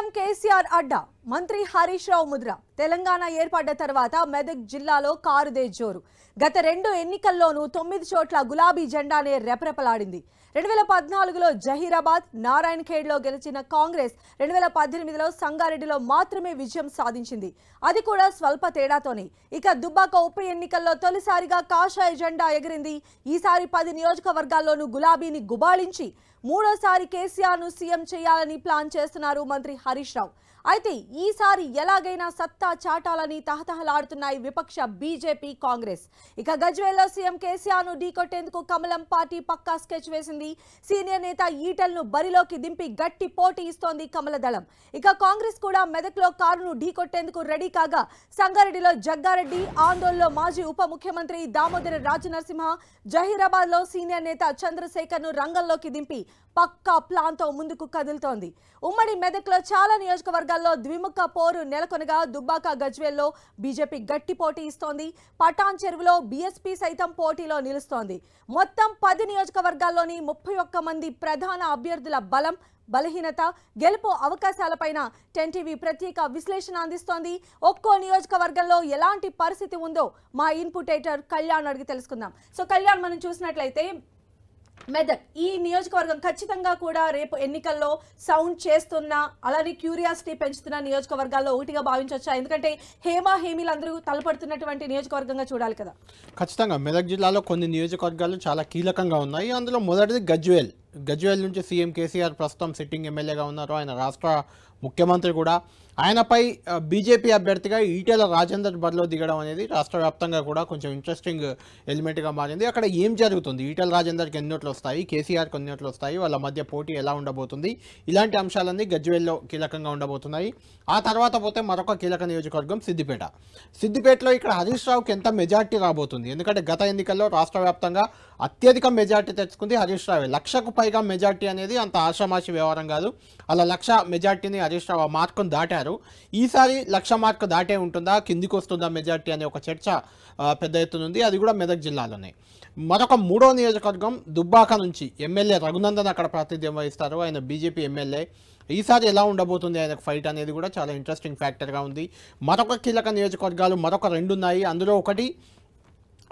M KCR अड्डा మంత్రి హరీష్ రావు ముద్ర తెలంగాణ ఏర్పడ్డ తర్వాత మెదక్ జిల్లాలో కారుదే జోరు గత రెండు ఎన్నికల్లోనూ తొమ్మిది చోట్ల గులాబీ జెండానే రెపరెపలాడింది రెండు వేల పద్నాలుగులో జహీరాబాద్ నారాయణఖేడ్లో గెలిచిన కాంగ్రెస్ రెండు వేల పద్దెనిమిదిలో సంగారెడ్డిలో మాత్రమే విజయం సాధించింది అది కూడా స్వల్ప తేడాతోనే ఇక దుబ్బాక ఉప ఎన్నికల్లో తొలిసారిగా కాషాయ జెండా ఎగిరింది ఈసారి పది నియోజకవర్గాల్లోనూ గులాబీని గుబాళించి మూడోసారి కేసీఆర్ను సీఎం చేయాలని ప్లాన్ చేస్తున్నారు మంత్రి హరీష్ రావు అయితే ఈసారి ఎలాగైనా సత్తా చాటాలని తహతహలాడుతున్నాయి విపక్ష బీజేపీ కాంగ్రెస్ ఇక గజ్వేల్లో సీఎం కేసీఆర్ ను ఢీకొట్టేందుకు కమలం పార్టీ పక్కా స్కెచ్ వేసింది సీనియర్ నేత ఈటలను బరిలోకి దింపి గట్టి పోటీ ఇస్తోంది కమల దళం ఇక కాంగ్రెస్ కూడా మెదక్లో కారును ఢీకొట్టేందుకు రెడీ కాగా సంగారెడ్డిలో జగ్గారెడ్డి ఆందోళనలో మాజీ ఉప ముఖ్యమంత్రి దామోదర రాజనరసింహ జహీరాబాద్ లో సీనియర్ నేత చంద్రశేఖర్ ను రంగంలోకి దింపి పక్కా ప్లాన్తో ముందుకు కదులుతోంది ఉమ్మడి మెదక్లో చాలా నియోజకవర్గ వర్గాల్లో ద్విముఖ పోరు నెలకొనగా దుబ్బాక గజ్వేల్లో బీజేపీ గట్టి పోటీ ఇస్తోంది పటాన్ చెరువులో బీఎస్పీ సైతం పోటీలో నిలుస్తోంది మొత్తం పది నియోజకవర్గాల్లోని ముప్పై ఒక్క మంది ప్రధాన అభ్యర్థుల బలం బలహీనత గెలుపు అవకాశాలపైన టెన్టీవీ ప్రత్యేక విశ్లేషణ అందిస్తోంది ఒక్కో నియోజకవర్గంలో ఎలాంటి పరిస్థితి ఉందో మా ఇన్పుటేటర్ కళ్యాణ్ అడిగి తెలుసుకుందాం సో కళ్యాణ్ మనం చూసినట్లయితే మెదక్ ఈ నియోజకవర్గం ఖచ్చితంగా కూడా రేపు ఎన్నికల్లో సౌండ్ చేస్తున్న అలానే క్యూరియాసిటీ పెంచుతున్న నియోజకవర్గాల్లో ఒకటిగా భావించవచ్చా ఎందుకంటే హేమా హేమీలు అందరూ తలపడుతున్నటువంటి నియోజకవర్గంగా చూడాలి కదా ఖచ్చితంగా మెదక్ జిల్లాలో కొన్ని నియోజకవర్గాలు చాలా కీలకంగా ఉన్నాయి అందులో మొదటిది గజ్వేల్ గజ్వేల్ నుంచి సీఎం కేసీఆర్ ప్రస్తుతం సిట్టింగ్ ఎమ్మెల్యేగా ఉన్నారు ఆయన రాష్ట్ర ముఖ్యమంత్రి కూడా ఆయనపై బీజేపీ అభ్యర్థిగా ఈటెల రాజేందర్ బరిలో దిగడం అనేది రాష్ట్ర వ్యాప్తంగా కూడా కొంచెం ఇంట్రెస్టింగ్ ఎలిమెంట్గా మారింది అక్కడ ఏం జరుగుతుంది ఈటెల రాజేందర్కి ఎన్నోట్లు వస్తాయి కేసీఆర్కి ఎన్నోట్లు వస్తాయి వాళ్ళ మధ్య పోటీ ఎలా ఉండబోతుంది ఇలాంటి అంశాలన్నీ గజ్వేల్లో కీలకంగా ఉండబోతున్నాయి ఆ తర్వాత పోతే మరొక కీలక నియోజకవర్గం సిద్దిపేట సిద్దిపేటలో ఇక్కడ హరీష్ రావుకి ఎంత మెజార్టీ రాబోతుంది ఎందుకంటే గత ఎన్నికల్లో రాష్ట్ర అత్యధిక మెజార్టీ తెచ్చుకుంది హరీష్ రావు లక్షకు పైగా మెజార్టీ అనేది అంత ఆషామాషి వ్యవహారం కాదు అలా లక్ష మెజార్టీని హరీష్ రావు మార్కును దాటారు ఈసారి లక్ష మార్కు దాటే ఉంటుందా కిందికి వస్తుందా మెజార్టీ అనే ఒక చర్చ పెద్ద ఎత్తున ఉంది అది కూడా మెదక్ జిల్లాలోనే మరొక మూడో నియోజకవర్గం దుబ్బాక నుంచి ఎమ్మెల్యే రఘునందన్ అక్కడ ప్రాతినిధ్యం వహిస్తారు ఆయన బీజేపీ ఎమ్మెల్యే ఈసారి ఎలా ఉండబోతుంది ఆయనకు ఫైట్ అనేది కూడా చాలా ఇంట్రెస్టింగ్ ఫ్యాక్టర్గా ఉంది మరొక కీలక నియోజకవర్గాలు మరొక రెండు ఉన్నాయి అందులో ఒకటి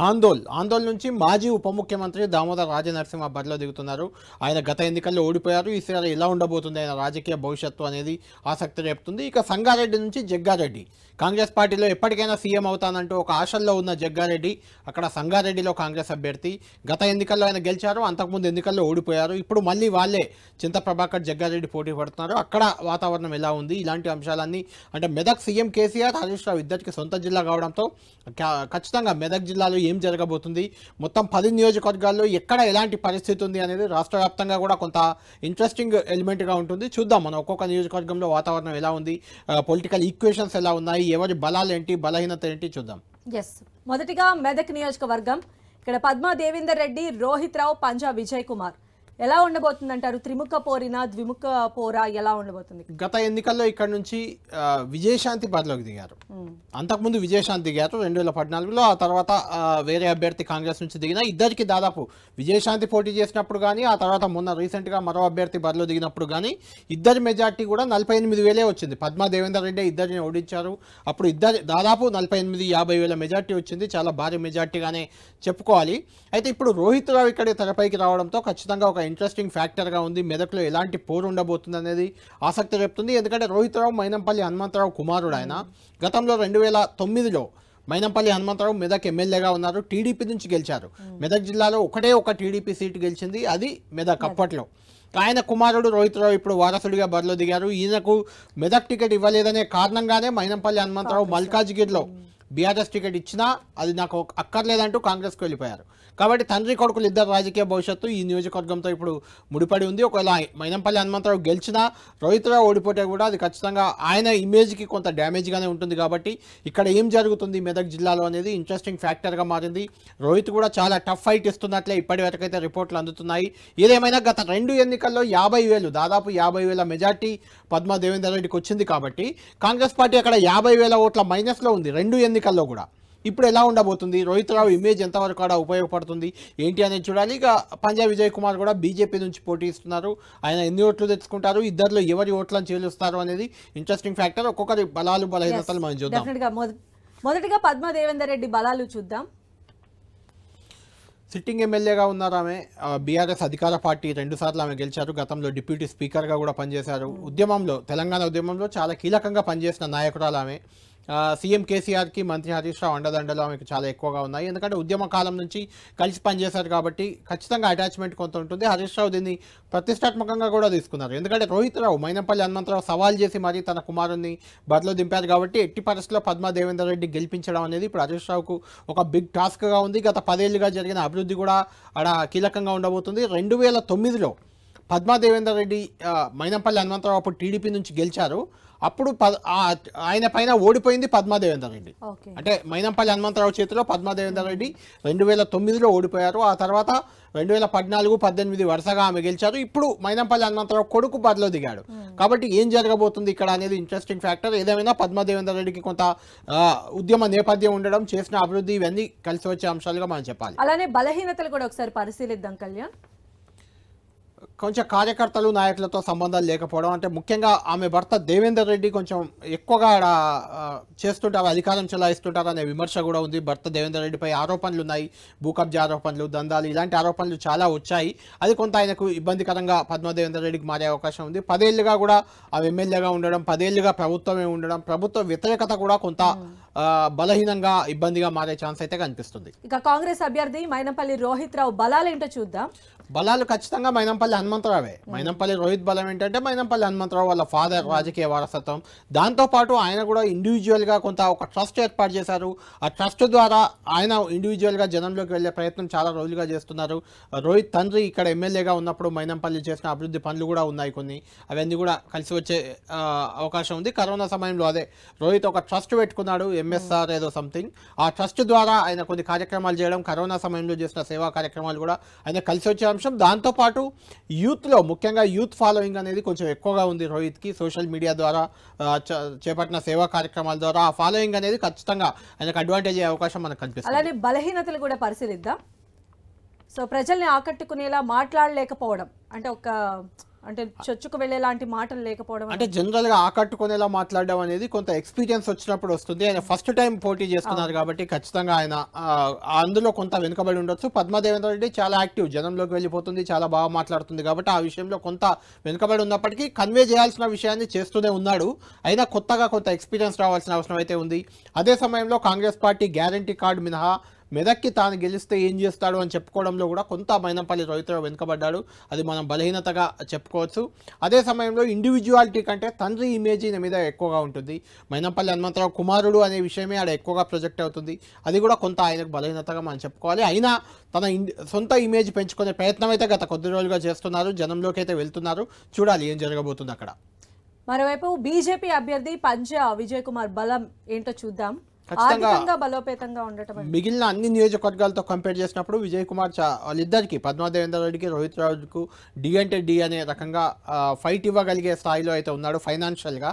ఆందోళ్ ఆందోళ్ నుంచి మాజీ ఉప ముఖ్యమంత్రి దామోదర్ రాజనరసింహ బరిలో దిగుతున్నారు ఆయన గత ఎన్నికల్లో ఓడిపోయారు ఈసారి ఎలా ఉండబోతుంది ఆయన రాజకీయ భవిష్యత్తు అనేది ఆసక్తి రేపుతుంది ఇక సంగారెడ్డి నుంచి జగ్గారెడ్డి కాంగ్రెస్ పార్టీలో ఎప్పటికైనా సీఎం అవుతానంటూ ఒక ఆశల్లో ఉన్న జగ్గారెడ్డి అక్కడ సంగారెడ్డిలో కాంగ్రెస్ అభ్యర్థి గత ఎన్నికల్లో ఆయన గెలిచారు అంతకుముందు ఎన్నికల్లో ఓడిపోయారు ఇప్పుడు మళ్ళీ వాళ్ళే చింతప్రభాకర్ జగ్గారెడ్డి పోటీ పడుతున్నారు అక్కడ వాతావరణం ఎలా ఉంది ఇలాంటి అంశాలన్నీ అంటే మెదక్ సీఎం కేసీఆర్ హరీష్ రావు ఇద్దరికి సొంత జిల్లా కావడంతో ఖచ్చితంగా మెదక్ జిల్లాలో ఏం జరగబోతుంది మొత్తం పది నియోజకవర్గాల్లో ఎక్కడ ఎలాంటి పరిస్థితి ఉంది అనేది రాష్ట్ర వ్యాప్తంగా కూడా కొంత ఇంట్రెస్టింగ్ ఎలిమెంట్గా ఉంటుంది చూద్దాం మనం ఒక్కొక్క నియోజకవర్గంలో వాతావరణం ఎలా ఉంది పొలిటికల్ ఈక్వేషన్స్ ఎలా ఉన్నాయి ఎవరి బలాలు ఏంటి బలహీనత ఏంటి చూద్దాం ఎస్ మొదటిగా మెదక్ నియోజకవర్గం ఇక్కడ పద్మా దేవేందర్ రెడ్డి రోహిత్ రావు పంజా విజయ్ కుమార్ ఎలా ఉండబోతుంది అంటారు త్రిముఖ పోరినా ద్విముఖ పోరా ఎలా ఉండబోతుంది గత ఎన్నికల్లో ఇక్కడ నుంచి విజయశాంతి బరిలోకి దిగారు అంతకుముందు విజయశాంతి దిగారు రెండు వేల పద్నాలుగులో ఆ తర్వాత వేరే అభ్యర్థి కాంగ్రెస్ నుంచి దిగిన ఇద్దరికి దాదాపు విజయశాంతి పోటీ చేసినప్పుడు కానీ ఆ తర్వాత మొన్న రీసెంట్గా మరో అభ్యర్థి బరిలో దిగినప్పుడు కానీ ఇద్దరి మెజార్టీ కూడా నలభై ఎనిమిది వేలే వచ్చింది పద్మా దేవేందర్ రెడ్డి ఇద్దరిని ఓడించారు అప్పుడు ఇద్దరు దాదాపు నలభై ఎనిమిది యాభై వేల మెజార్టీ వచ్చింది చాలా భారీ మెజార్టీగానే చెప్పుకోవాలి అయితే ఇప్పుడు రోహిత్ రావు ఇక్కడ తెరపైకి రావడంతో ఖచ్చితంగా ఒక ఇంట్రెస్టింగ్ ఫ్యాక్టర్గా ఉంది మెదక్లో ఎలాంటి పోరు ఉండబోతుంది అనేది ఆసక్తి చెప్తుంది ఎందుకంటే రోహిత్రావు మైనంపల్లి హనుమంతరావు కుమారుడు ఆయన గతంలో రెండు వేల తొమ్మిదిలో మైనంపల్లి హనుమంతరావు మెదక్ ఎమ్మెల్యేగా ఉన్నారు టీడీపీ నుంచి గెలిచారు మెదక్ జిల్లాలో ఒకటే ఒక టీడీపీ సీటు గెలిచింది అది మెదక్ అప్పట్లో ఆయన కుమారుడు రోహిత్రావు ఇప్పుడు వారసుడిగా బరిలో దిగారు ఈయనకు మెదక్ టికెట్ ఇవ్వలేదనే కారణంగానే మైనంపల్లి హనుమంతరావు మల్కాజ్గిరిలో బీఆర్ఎస్ టికెట్ ఇచ్చినా అది నాకు అక్కర్లేదంటూ కాంగ్రెస్కి వెళ్ళిపోయారు కాబట్టి తండ్రి కొడుకులు ఇద్దరు రాజకీయ భవిష్యత్తు ఈ నియోజకవర్గంతో ఇప్పుడు ముడిపడి ఉంది ఒకవేళ మైనంపల్లి హనుమంతరావు గెలిచినా రోహిత్రావు ఓడిపోతే కూడా అది ఖచ్చితంగా ఆయన ఇమేజ్కి కొంత డ్యామేజ్గానే ఉంటుంది కాబట్టి ఇక్కడ ఏం జరుగుతుంది మెదక్ జిల్లాలో అనేది ఇంట్రెస్టింగ్ ఫ్యాక్టర్గా మారింది రోహిత్ కూడా చాలా టఫ్ ఫైట్ ఇస్తున్నట్లే ఇప్పటి వరకైతే రిపోర్ట్లు అందుతున్నాయి ఏదేమైనా గత రెండు ఎన్నికల్లో యాభై వేలు దాదాపు యాభై వేల మెజార్టీ పద్మా దేవేందర్ రెడ్డికి వచ్చింది కాబట్టి కాంగ్రెస్ పార్టీ అక్కడ యాభై వేల ఓట్ల మైనస్లో ఉంది రెండు ఎన్నికలు ఎన్నికల్లో కూడా ఇప్పుడు ఎలా ఉండబోతుంది రోహిత్ రావు ఇమేజ్ ఎంతవరకు కూడా ఉపయోగపడుతుంది ఏంటి అనేది చూడాలి ఇక పంజాబ్ విజయ్ కుమార్ కూడా బీజేపీ నుంచి పోటీ ఇస్తున్నారు ఆయన ఎన్ని ఓట్లు తెచ్చుకుంటారు ఇద్దరిలో ఎవరి ఓట్లను చేరుస్తారు అనేది ఇంట్రెస్టింగ్ ఫ్యాక్టర్ ఒక్కొక్కరి బలాలు బలహీనతలు మనం చూద్దాం మొదటిగా పద్మ దేవేందర్ రెడ్డి బలాలు చూద్దాం సిట్టింగ్ ఎమ్మెల్యేగా ఉన్నారు ఆమె బీఆర్ఎస్ అధికార పార్టీ రెండుసార్లు ఆమె గెలిచారు గతంలో డిప్యూటీ స్పీకర్గా కూడా పనిచేశారు hmm. ఉద్యమంలో తెలంగాణ ఉద్యమంలో చాలా కీలకంగా పనిచేసిన నాయకురాలు ఆమె సీఎం కేసీఆర్కి మంత్రి హరీష్ రావు అండదండలు ఆమెకు చాలా ఎక్కువగా ఉన్నాయి ఎందుకంటే ఉద్యమ కాలం నుంచి కలిసి పనిచేశారు కాబట్టి ఖచ్చితంగా అటాచ్మెంట్ కొంత ఉంటుంది హరీష్ రావు దీన్ని ప్రతిష్టాత్మకంగా కూడా తీసుకున్నారు ఎందుకంటే రోహిత్ రావు మైనంపల్లి హనుమంతరావు సవాల్ చేసి మరీ తన కుమారుణ్ణి బదిలో దింపారు కాబట్టి ఎట్టి పరిస్థితిలో పద్మా దేవేందర్ రెడ్డి గెలిపించడం అనేది ఇప్పుడు హరీష్ రావుకు ఒక బిగ్ టాస్క్గా ఉంది గత పదేళ్లుగా జరిగిన అభివృద్ధి కూడా అక్కడ కీలకంగా ఉండబోతుంది రెండు వేల తొమ్మిదిలో పద్మా దేవేందర్ రెడ్డి మైనంపల్లి హనుమంతరావు అప్పుడు టీడీపీ నుంచి గెలిచారు అప్పుడు ఆయన పైన ఓడిపోయింది పద్మా దేవేందర్ రెడ్డి అంటే మైనంపల్లి హనుమంతరావు చేతిలో పద్మా దేవేందర్ రెడ్డి రెండు వేల తొమ్మిదిలో ఓడిపోయారు ఆ తర్వాత రెండు వేల పద్నాలుగు పద్దెనిమిది వరుసగా ఆమె గెలిచారు ఇప్పుడు మైనంపల్లి హనుమంతరావు కొడుకు బదిలో దిగాడు కాబట్టి ఏం జరగబోతుంది ఇక్కడ అనేది ఇంట్రెస్టింగ్ ఫ్యాక్టర్ ఏదేమైనా పద్మా దేవేందర్ రెడ్డికి కొంత ఉద్యమ నేపథ్యం ఉండడం చేసిన అభివృద్ధి ఇవన్నీ కలిసి వచ్చే అంశాలుగా మనం చెప్పాలి అలానే బలహీనతలు కూడా ఒకసారి పరిశీలిద్దాం కళ్యాణ్ కొంచెం కార్యకర్తలు నాయకులతో సంబంధాలు లేకపోవడం అంటే ముఖ్యంగా ఆమె భర్త దేవేందర్ రెడ్డి కొంచెం ఎక్కువగా ఆడ చేస్తుంటారు అధికారం చెలాయిస్తుంటారు అనే విమర్శ కూడా ఉంది భర్త దేవేందర్ రెడ్డిపై ఆరోపణలు ఉన్నాయి భూకబ్జా ఆరోపణలు దందాలు ఇలాంటి ఆరోపణలు చాలా వచ్చాయి అది కొంత ఆయనకు ఇబ్బందికరంగా పద్మ దేవేందర్ రెడ్డికి మారే అవకాశం ఉంది పదేళ్లుగా కూడా ఆమె ఎమ్మెల్యేగా ఉండడం పదేళ్లుగా ప్రభుత్వమే ఉండడం ప్రభుత్వ వ్యతిరేకత కూడా కొంత బలహీనంగా ఇబ్బందిగా మారే ఛాన్స్ అయితే కనిపిస్తుంది ఇక కాంగ్రెస్ అభ్యర్థి మైనంపల్లి రోహిత్ రావు బలాలు ఏంటో చూద్దాం బలాలు ఖచ్చితంగా మైనంపల్లి హనుమంతరావే మైనంపల్లి రోహిత్ బలం ఏంటంటే మైనంపల్లి హనుమంతరావు వాళ్ళ ఫాదర్ రాజకీయ వారసత్వం దాంతోపాటు ఆయన కూడా ఇండివిజువల్గా కొంత ఒక ట్రస్ట్ ఏర్పాటు చేశారు ఆ ట్రస్ట్ ద్వారా ఆయన ఇండివిజువల్గా జనంలోకి వెళ్ళే ప్రయత్నం చాలా రోజులుగా చేస్తున్నారు రోహిత్ తండ్రి ఇక్కడ ఎమ్మెల్యేగా ఉన్నప్పుడు మైనంపల్లి చేసిన అభివృద్ధి పనులు కూడా ఉన్నాయి కొన్ని అవన్నీ కూడా కలిసి వచ్చే అవకాశం ఉంది కరోనా సమయంలో అదే రోహిత్ ఒక ట్రస్ట్ పెట్టుకున్నాడు ఎంఎస్ఆర్ hmm. ఏదో సంథింగ్ ఆ ట్రస్ట్ ద్వారా ఆయన కొన్ని కార్యక్రమాలు చేయడం కరోనా సమయంలో చేసిన సేవా కార్యక్రమాలు కూడా ఆయన కలిసి వచ్చే అంశం దాంతోపాటు యూత్లో ముఖ్యంగా యూత్ ఫాలోయింగ్ అనేది కొంచెం ఎక్కువగా ఉంది రోహిత్కి సోషల్ మీడియా ద్వారా చేపట్టిన సేవా కార్యక్రమాల ద్వారా ఆ ఫాలోయింగ్ అనేది ఖచ్చితంగా ఆయనకు అడ్వాంటేజ్ అయ్యే అవకాశం మనకు కనిపిస్తుంది అలానే బలహీనతలు కూడా పరిశీలిద్దాం సో ప్రజల్ని ఆకట్టుకునేలా మాట్లాడలేకపోవడం అంటే ఒక అంటే చర్చకు వెళ్ళేలాంటి మాటలు లేకపోవడం అంటే జనరల్ గా ఆకట్టుకునేలా మాట్లాడడం అనేది కొంత ఎక్స్పీరియన్స్ వచ్చినప్పుడు వస్తుంది ఆయన ఫస్ట్ టైం పోటీ చేస్తున్నారు కాబట్టి ఖచ్చితంగా ఆయన అందులో కొంత వెనుకబడి ఉండొచ్చు పద్మదేవేంద్ర రెడ్డి చాలా యాక్టివ్ జనంలోకి వెళ్ళిపోతుంది చాలా బాగా మాట్లాడుతుంది కాబట్టి ఆ విషయంలో కొంత వెనుకబడి ఉన్నప్పటికీ కన్వే చేయాల్సిన విషయాన్ని చేస్తూనే ఉన్నాడు అయినా కొత్తగా కొంత ఎక్స్పీరియన్స్ రావాల్సిన అవసరం అయితే ఉంది అదే సమయంలో కాంగ్రెస్ పార్టీ గ్యారంటీ కార్డు మినహా మెదక్కి తాను గెలిస్తే ఏం చేస్తాడు అని చెప్పుకోవడంలో కూడా కొంత మైనంపల్లి రవితరావు వెనుకబడ్డాడు అది మనం బలహీనతగా చెప్పుకోవచ్చు అదే సమయంలో ఇండివిజువాలిటీ కంటే తండ్రి ఇమేజ్ మీద ఎక్కువగా ఉంటుంది మైనంపల్లి హనుమంతరావు కుమారుడు అనే విషయమే ఆడ ఎక్కువగా ప్రొజెక్ట్ అవుతుంది అది కూడా కొంత ఆయనకు బలహీనతగా మనం చెప్పుకోవాలి అయినా తన సొంత ఇమేజ్ పెంచుకునే ప్రయత్నం అయితే గత కొద్ది రోజులుగా చేస్తున్నారు జనంలోకి అయితే వెళ్తున్నారు చూడాలి ఏం జరగబోతుంది అక్కడ మరోవైపు బీజేపీ అభ్యర్థి పంజా విజయ్ కుమార్ బలం ఏంటో చూద్దాం ఖచ్చితంగా బలోపేతంగా ఉండటం మిగిలిన అన్ని నియోజకవర్గాలతో కంపేర్ చేసినప్పుడు విజయ్ కుమార్ వాళ్ళిద్దరికి పద్మాదేవేంద్ర రెడ్డికి రోహిత్ రాజుకు డి అంటే డి అనే రకంగా ఫైట్ ఇవ్వగలిగే స్థాయిలో అయితే ఉన్నాడు ఫైనాన్షియల్గా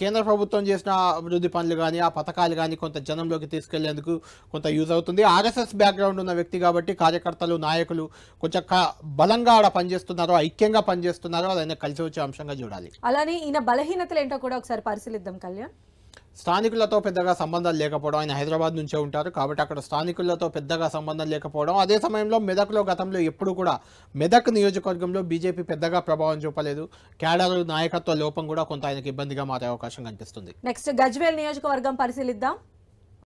కేంద్ర ప్రభుత్వం చేసిన అభివృద్ధి పనులు కానీ ఆ పథకాలు కానీ కొంత జనంలోకి తీసుకెళ్లేందుకు కొంత యూజ్ అవుతుంది ఆర్ఎస్ఎస్ బ్యాక్గ్రౌండ్ ఉన్న వ్యక్తి కాబట్టి కార్యకర్తలు నాయకులు కొంచెం బలంగా ఆడ పనిచేస్తున్నారు ఐక్యంగా పనిచేస్తున్నారు అదైనా కలిసి వచ్చే అంశంగా చూడాలి అలానే ఈయన బలహీనతలు ఏంటో కూడా ఒకసారి పరిశీలిద్దాం కళ్యాణ్ స్థానికులతో పెద్దగా సంబంధాలు లేకపోవడం ఆయన హైదరాబాద్ నుంచే ఉంటారు కాబట్టి అక్కడ స్థానికులతో పెద్దగా సంబంధం లేకపోవడం అదే సమయంలో మెదక్లో గతంలో ఎప్పుడు కూడా మెదక్ నియోజకవర్గంలో బీజేపీ పెద్దగా ప్రభావం చూపలేదు కేడర్ నాయకత్వ లోపం కూడా కొంత ఆయనకి ఇబ్బందిగా మారే అవకాశం కనిపిస్తుంది నెక్స్ట్ గజ్వేల్ నియోజకవర్గం పరిశీలిద్దాం